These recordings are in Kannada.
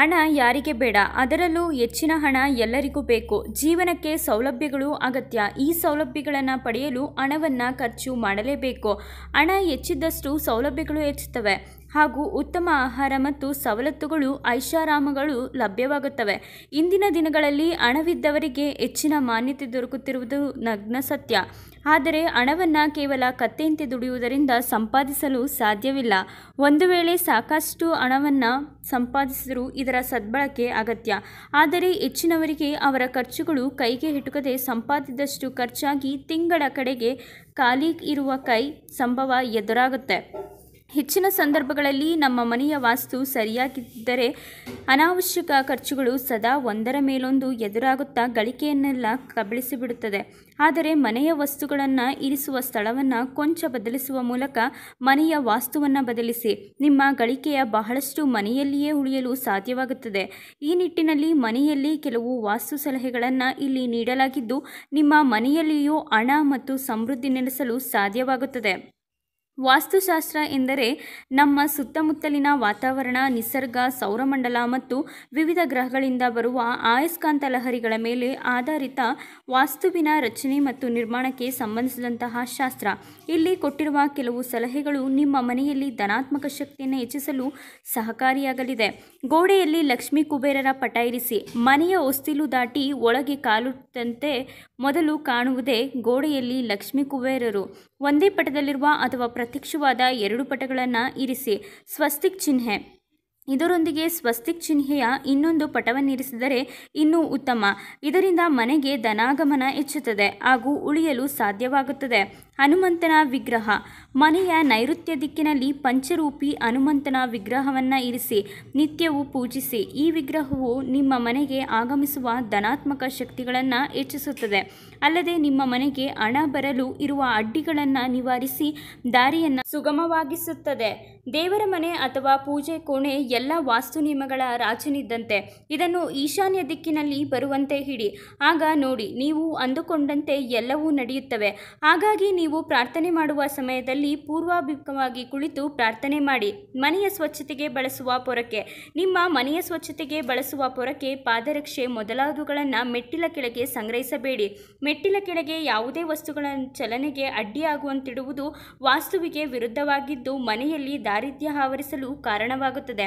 ಹಣ ಯಾರಿಗೆ ಬೇಡ ಅದರಲ್ಲೂ ಹೆಚ್ಚಿನ ಹಣ ಎಲ್ಲರಿಗೂ ಬೇಕು ಜೀವನಕ್ಕೆ ಸೌಲಭ್ಯಗಳು ಅಗತ್ಯ ಈ ಸೌಲಭ್ಯಗಳನ್ನು ಪಡೆಯಲು ಹಣವನ್ನು ಖರ್ಚು ಮಾಡಲೇಬೇಕು ಹಣ ಹೆಚ್ಚಿದ್ದಷ್ಟು ಸೌಲಭ್ಯಗಳು ಹೆಚ್ಚುತ್ತವೆ ಹಾಗೂ ಉತ್ತಮ ಆಹಾರ ಮತ್ತು ಸವಲತ್ತುಗಳು ಐಷಾರಾಮಗಳು ಲಭ್ಯವಾಗುತ್ತವೆ ಇಂದಿನ ದಿನಗಳಲ್ಲಿ ಹಣವಿದ್ದವರಿಗೆ ಹೆಚ್ಚಿನ ಮಾನ್ಯತೆ ದೊರಕುತ್ತಿರುವುದು ನಗ್ನ ಸತ್ಯ ಆದರೆ ಹಣವನ್ನು ಕೇವಲ ಕತ್ತೆಯಂತೆ ದುಡಿಯುವುದರಿಂದ ಸಂಪಾದಿಸಲು ಸಾಧ್ಯವಿಲ್ಲ ಒಂದು ವೇಳೆ ಸಾಕಷ್ಟು ಹಣವನ್ನು ಸಂಪಾದಿಸಿದರೂ ಇದರ ಸದ್ಬಳಕೆ ಅಗತ್ಯ ಆದರೆ ಹೆಚ್ಚಿನವರಿಗೆ ಅವರ ಖರ್ಚುಗಳು ಕೈಗೆ ಹಿಟುಕದೆ ಸಂಪಾದಿದಷ್ಟು ಖರ್ಚಾಗಿ ತಿಂಗಳ ಕಡೆಗೆ ಖಾಲಿ ಇರುವ ಕೈ ಸಂಭವ ಎದುರಾಗುತ್ತೆ ಹೆಚ್ಚಿನ ಸಂದರ್ಭಗಳಲ್ಲಿ ನಮ್ಮ ಮನೆಯ ವಾಸ್ತು ಸರಿಯಾಗಿದ್ದರೆ ಅನಾವಶ್ಯಕ ಖರ್ಚುಗಳು ಸದಾ ಒಂದರ ಮೇಲೊಂದು ಎದುರಾಗುತ್ತಾ ಗಳಿಕೆಯನ್ನೆಲ್ಲ ಕಬಳಿಸಿಬಿಡುತ್ತದೆ ಆದರೆ ಮನೆಯ ವಸ್ತುಗಳನ್ನು ಇರಿಸುವ ಸ್ಥಳವನ್ನು ಕೊಂಚ ಬದಲಿಸುವ ಮೂಲಕ ಮನೆಯ ವಾಸ್ತುವನ್ನು ಬದಲಿಸಿ ನಿಮ್ಮ ಗಳಿಕೆಯ ಬಹಳಷ್ಟು ಮನೆಯಲ್ಲಿಯೇ ಉಳಿಯಲು ಸಾಧ್ಯವಾಗುತ್ತದೆ ಈ ನಿಟ್ಟಿನಲ್ಲಿ ಮನೆಯಲ್ಲಿ ಕೆಲವು ವಾಸ್ತು ಸಲಹೆಗಳನ್ನು ಇಲ್ಲಿ ನೀಡಲಾಗಿದ್ದು ನಿಮ್ಮ ಮನೆಯಲ್ಲಿಯೂ ಹಣ ಮತ್ತು ಸಮೃದ್ಧಿ ನೆಲೆಸಲು ಸಾಧ್ಯವಾಗುತ್ತದೆ ವಾಸ್ತುಶಾಸ್ತ್ರ ಎಂದರೆ ನಮ್ಮ ಸುತ್ತಮುತ್ತಲಿನ ವಾತಾವರಣ ನಿಸರ್ಗ ಸೌರಮಂಡಲ ಮತ್ತು ವಿವಿಧ ಗ್ರಹಗಳಿಂದ ಬರುವ ಆಯಸ್ಕಾಂತ ಲಹರಿಗಳ ಮೇಲೆ ಆಧಾರಿತ ವಾಸ್ತುವಿನ ರಚನೆ ಮತ್ತು ನಿರ್ಮಾಣಕ್ಕೆ ಸಂಬಂಧಿಸಿದಂತಹ ಶಾಸ್ತ್ರ ಇಲ್ಲಿ ಕೊಟ್ಟಿರುವ ಕೆಲವು ಸಲಹೆಗಳು ನಿಮ್ಮ ಮನೆಯಲ್ಲಿ ಧನಾತ್ಮಕ ಶಕ್ತಿಯನ್ನು ಹೆಚ್ಚಿಸಲು ಸಹಕಾರಿಯಾಗಲಿದೆ ಗೋಡೆಯಲ್ಲಿ ಲಕ್ಷ್ಮೀ ಕುಬೇರರ ಪಟ ಇರಿಸಿ ಮನೆಯ ಹೊಸ್ತಿಲು ದಾಟಿ ಒಳಗೆ ಕಾಲುತ್ತಂತೆ ಮೊದಲು ಕಾಣುವುದೇ ಗೋಡೆಯಲ್ಲಿ ಲಕ್ಷ್ಮೀ ಕುಬೇರರು ಒಂದೇ ಪಟದಲ್ಲಿರುವ ಅಥವಾ ಪ್ರತ್ಯಕ್ಷವಾದ ಎರಡು ಪಟಗಳನ್ನು ಇರಿಸಿ ಸ್ವಸ್ತಿಕ್ ಚಿಹ್ನೆ ಇದರೊಂದಿಗೆ ಸ್ವಸ್ತಿಕ್ ಚಿಹ್ನೆಯ ಇನ್ನೊಂದು ಪಟವನ್ನಿರಿಸಿದರೆ ಇನ್ನೂ ಉತ್ತಮ ಇದರಿಂದ ಮನೆಗೆ ಧನಾಗಮನ ಹೆಚ್ಚುತ್ತದೆ ಹಾಗೂ ಉಳಿಯಲು ಸಾಧ್ಯವಾಗುತ್ತದೆ ಹನುಮಂತನ ವಿಗ್ರಹ ಮನೆಯ ನೈಋತ್ಯ ದಿಕ್ಕಿನಲ್ಲಿ ಪಂಚರೂಪಿ ಹನುಮಂತನ ವಿಗ್ರಹವನ್ನು ಇರಿಸಿ ನಿತ್ಯವೂ ಪೂಜಿಸಿ ಈ ವಿಗ್ರಹವು ನಿಮ್ಮ ಮನೆಗೆ ಆಗಮಿಸುವ ಧನಾತ್ಮಕ ಶಕ್ತಿಗಳನ್ನು ಹೆಚ್ಚಿಸುತ್ತದೆ ಅಲ್ಲದೆ ನಿಮ್ಮ ಮನೆಗೆ ಹಣ ಬರಲು ಇರುವ ಅಡ್ಡಿಗಳನ್ನು ನಿವಾರಿಸಿ ದಾರಿಯನ್ನು ಸುಗಮವಾಗಿಸುತ್ತದೆ ದೇವರ ಮನೆ ಅಥವಾ ಪೂಜೆ ಕೋಣೆ ಎಲ್ಲ ವಾಸ್ತು ನಿಯಮಗಳ ರಾಜನಿದ್ದಂತೆ ಇದನ್ನು ಈಶಾನ್ಯ ದಿಕ್ಕಿನಲ್ಲಿ ಬರುವಂತೆ ಹಿಡಿ ಆಗ ನೋಡಿ ನೀವು ಅಂದುಕೊಂಡಂತೆ ಎಲ್ಲವೂ ನಡೆಯುತ್ತವೆ ಹಾಗಾಗಿ ನೀವು ಪ್ರಾರ್ಥನೆ ಮಾಡುವ ಸಮಯದಲ್ಲಿ ಪೂರ್ವಾಭಿಮುಖವಾಗಿ ಕುಳಿತು ಪ್ರಾರ್ಥನೆ ಮಾಡಿ ಮನೆಯ ಸ್ವಚ್ಛತೆಗೆ ಬಳಸುವ ಪೊರಕೆ ನಿಮ್ಮ ಮನೆಯ ಸ್ವಚ್ಛತೆಗೆ ಬಳಸುವ ಪೊರಕೆ ಪಾದರಕ್ಷೆ ಮೊದಲಾದವುಗಳನ್ನು ಮೆಟ್ಟಿಲ ಕೆಳಗೆ ಸಂಗ್ರಹಿಸಬೇಡಿ ಮೆಟ್ಟಿಲ ಕೆಳಗೆ ಯಾವುದೇ ವಸ್ತುಗಳ ಚಲನೆಗೆ ಅಡ್ಡಿಯಾಗುವಂತಿಡುವುದು ವಾಸ್ತುವಿಗೆ ವಿರುದ್ಧವಾಗಿದ್ದು ಮನೆಯಲ್ಲಿ ದಾರಿದ್ರ್ಯ ಆವರಿಸಲು ಕಾರಣವಾಗುತ್ತದೆ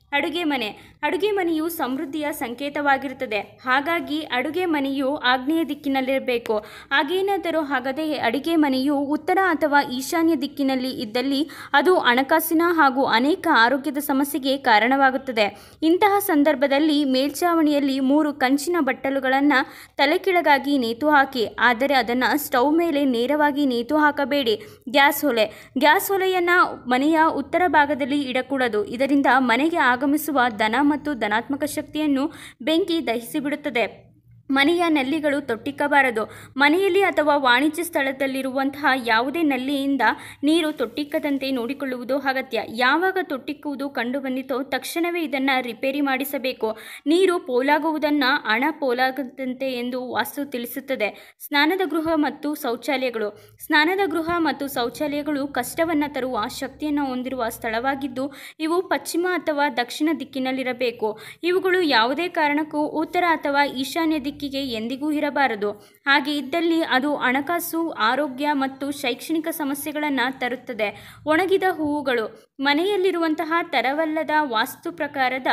ಅಡುಗೆ ಮನೆ ಅಡುಗೆ ಮನೆಯು ಸಮೃದ್ಧಿಯ ಸಂಕೇತವಾಗಿರುತ್ತದೆ ಹಾಗಾಗಿ ಅಡುಗೆ ಮನೆಯು ಆಗ್ನೇಯ ದಿಕ್ಕಿನಲ್ಲಿರಬೇಕು ಹಾಗೇನಾದರೂ ಹಾಗದೇ ಅಡುಗೆ ಮನೆಯು ಉತ್ತರ ಅಥವಾ ಈಶಾನ್ಯ ದಿಕ್ಕಿನಲ್ಲಿ ಇದ್ದಲ್ಲಿ ಅದು ಹಣಕಾಸಿನ ಹಾಗೂ ಅನೇಕ ಆರೋಗ್ಯದ ಸಮಸ್ಯೆಗೆ ಕಾರಣವಾಗುತ್ತದೆ ಇಂತಹ ಸಂದರ್ಭದಲ್ಲಿ ಮೇಲ್ಛಾವಣಿಯಲ್ಲಿ ಮೂರು ಕಂಚಿನ ಬಟ್ಟಲುಗಳನ್ನು ತಲೆ ನೇತು ಹಾಕಿ ಆದರೆ ಅದನ್ನು ಸ್ಟೌವ್ ಮೇಲೆ ನೇರವಾಗಿ ನೇತು ಹಾಕಬೇಡಿ ಗ್ಯಾಸ್ ಒಲೆ ಗ್ಯಾಸ್ ಒಲೆಯನ್ನು ಮನೆಯ ಉತ್ತರ ಭಾಗದಲ್ಲಿ ಇಡಕೂಡದು ಇದರಿಂದ ಮನೆಗೆ ಆಗ ಆಗಮಿಸುವ ಧನ ಮತ್ತು ಧನಾತ್ಮಕ ಶಕ್ತಿಯನ್ನು ಬೆಂಕಿ ದಹಿಸಿಬಿಡುತ್ತದೆ ಮನೆಯ ನಲ್ಲಿಗಳು ತೊಟ್ಟಿಕ್ಕಬಾರದು ಮನೆಯಲ್ಲಿ ಅಥವಾ ವಾಣಿಜ್ಯ ಸ್ಥಳದಲ್ಲಿರುವಂತಹ ಯಾವುದೇ ನಲ್ಲಿಯಿಂದ ನೀರು ತೊಟ್ಟಿಕ್ಕದಂತೆ ನೋಡಿಕೊಳ್ಳುವುದು ಅಗತ್ಯ ಯಾವಾಗ ತೊಟ್ಟಿಕ್ಕುವುದು ಕಂಡುಬಂದಿತೋ ತಕ್ಷಣವೇ ಇದನ್ನು ರಿಪೇರಿ ಮಾಡಿಸಬೇಕು ನೀರು ಪೋಲಾಗುವುದನ್ನು ಹಣ ಪೋಲಾಗದಂತೆ ಎಂದು ವಾಸ್ತು ತಿಳಿಸುತ್ತದೆ ಸ್ನಾನದ ಗೃಹ ಮತ್ತು ಶೌಚಾಲಯಗಳು ಸ್ನಾನದ ಗೃಹ ಮತ್ತು ಶೌಚಾಲಯಗಳು ಕಷ್ಟವನ್ನು ತರುವ ಶಕ್ತಿಯನ್ನು ಹೊಂದಿರುವ ಸ್ಥಳವಾಗಿದ್ದು ಇವು ಪಶ್ಚಿಮ ಅಥವಾ ದಕ್ಷಿಣ ದಿಕ್ಕಿನಲ್ಲಿರಬೇಕು ಇವುಗಳು ಯಾವುದೇ ಕಾರಣಕ್ಕೂ ಉತ್ತರ ಅಥವಾ ಈಶಾನ್ಯ ದಿಕ್ಕಿನ ಎಂದಿಗೂ ಇರಬಾರದು ಹಾಗೆ ಇದ್ದಲ್ಲಿ ಅದು ಹಣಕಾಸು ಆರೋಗ್ಯ ಮತ್ತು ಶೈಕ್ಷಣಿಕ ಸಮಸ್ಯೆಗಳನ್ನು ತರುತ್ತದೆ ಒಣಗಿದ ಹೂವುಗಳು ಮನೆಯಲ್ಲಿರುವಂತಹ ತರವಲ್ಲದ ವಾಸ್ತು ಪ್ರಕಾರದ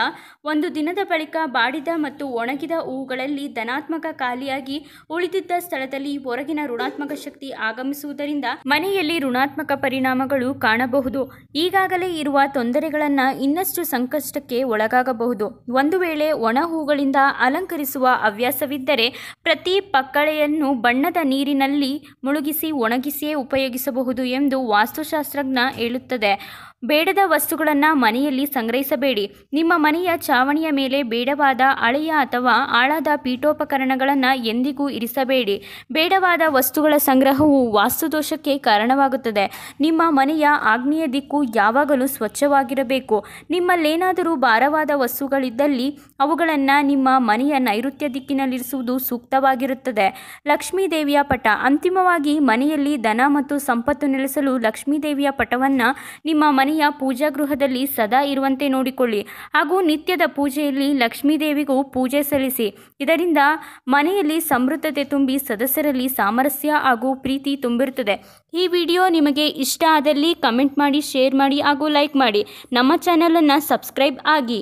ಒಂದು ದಿನದ ಬಳಿಕ ಬಾಡಿದ ಮತ್ತು ಒಣಗಿದ ಹೂವುಗಳಲ್ಲಿ ಧನಾತ್ಮಕ ಖಾಲಿಯಾಗಿ ಉಳಿದಿದ್ದ ಸ್ಥಳದಲ್ಲಿ ಹೊರಗಿನ ಋಣಾತ್ಮಕ ಶಕ್ತಿ ಆಗಮಿಸುವುದರಿಂದ ಮನೆಯಲ್ಲಿ ಋಣಾತ್ಮಕ ಪರಿಣಾಮಗಳು ಕಾಣಬಹುದು ಈಗಾಗಲೇ ಇರುವ ತೊಂದರೆಗಳನ್ನು ಇನ್ನಷ್ಟು ಸಂಕಷ್ಟಕ್ಕೆ ಒಳಗಾಗಬಹುದು ಒಂದು ವೇಳೆ ಒಣ ಹೂಗಳಿಂದ ಅಲಂಕರಿಸುವ ಹವ್ಯಾಸವಿದೆ ಇಲ್ಲದಿದ್ದರೆ ಪ್ರತಿ ಪಕ್ಕಳೆಯನ್ನು ಬಣ್ಣದ ನೀರಿನಲ್ಲಿ ಮುಳುಗಿಸಿ ಒಣಗಿಸಿಯೇ ಉಪಯೋಗಿಸಬಹುದು ಎಂದು ವಾಸ್ತುಶಾಸ್ತ್ರಜ್ಞ ಹೇಳುತ್ತದೆ ಬೇಡದ ವಸ್ತುಗಳನ್ನು ಮನೆಯಲ್ಲಿ ಸಂಗ್ರಹಿಸಬೇಡಿ ನಿಮ್ಮ ಮನೆಯ ಚಾವಣಿಯ ಮೇಲೆ ಬೇಡವಾದ ಹಳೆಯ ಅಥವಾ ಆಳಾದ ಪೀಠೋಪಕರಣಗಳನ್ನು ಎಂದಿಗೂ ಇರಿಸಬೇಡಿ ಬೇಡವಾದ ವಸ್ತುಗಳ ಸಂಗ್ರಹವು ವಾಸ್ತುದೋಷಕ್ಕೆ ಕಾರಣವಾಗುತ್ತದೆ ನಿಮ್ಮ ಮನೆಯ ಆಗ್ನೇಯ ದಿಕ್ಕು ಯಾವಾಗಲೂ ಸ್ವಚ್ಛವಾಗಿರಬೇಕು ನಿಮ್ಮಲ್ಲೇನಾದರೂ ಭಾರವಾದ ವಸ್ತುಗಳಿದ್ದಲ್ಲಿ ಅವುಗಳನ್ನು ನಿಮ್ಮ ಮನೆಯ ನೈಋತ್ಯ ದಿಕ್ಕಿನಲ್ಲಿ ಸೂಕ್ತವಾಗಿರುತ್ತದೆ ಲಕ್ಷ್ಮೀ ದೇವಿಯ ಪಟ ಅಂತಿಮವಾಗಿ ಮನೆಯಲ್ಲಿ ದನ ಮತ್ತು ಸಂಪತ್ತು ನೆಲೆಸಲು ಲಕ್ಷ್ಮೀ ದೇವಿಯ ಪಟವನ್ನು ನಿಮ್ಮ ಮನೆಯ ಪೂಜಾ ಗೃಹದಲ್ಲಿ ಸದಾ ಇರುವಂತೆ ನೋಡಿಕೊಳ್ಳಿ ಹಾಗೂ ನಿತ್ಯದ ಪೂಜೆಯಲ್ಲಿ ಲಕ್ಷ್ಮೀ ದೇವಿಗೂ ಪೂಜೆ ಸಲ್ಲಿಸಿ ಇದರಿಂದ ಮನೆಯಲ್ಲಿ ಸಮೃದ್ಧತೆ ತುಂಬಿ ಸದಸ್ಯರಲ್ಲಿ ಸಾಮರಸ್ಯ ಹಾಗೂ ಪ್ರೀತಿ ತುಂಬಿರುತ್ತದೆ ಈ ವಿಡಿಯೋ ನಿಮಗೆ ಇಷ್ಟ ಆದಲ್ಲಿ ಕಮೆಂಟ್ ಮಾಡಿ ಶೇರ್ ಮಾಡಿ ಹಾಗೂ ಲೈಕ್ ಮಾಡಿ ನಮ್ಮ ಚಾನಲನ್ನು ಸಬ್ಸ್ಕ್ರೈಬ್ ಆಗಿ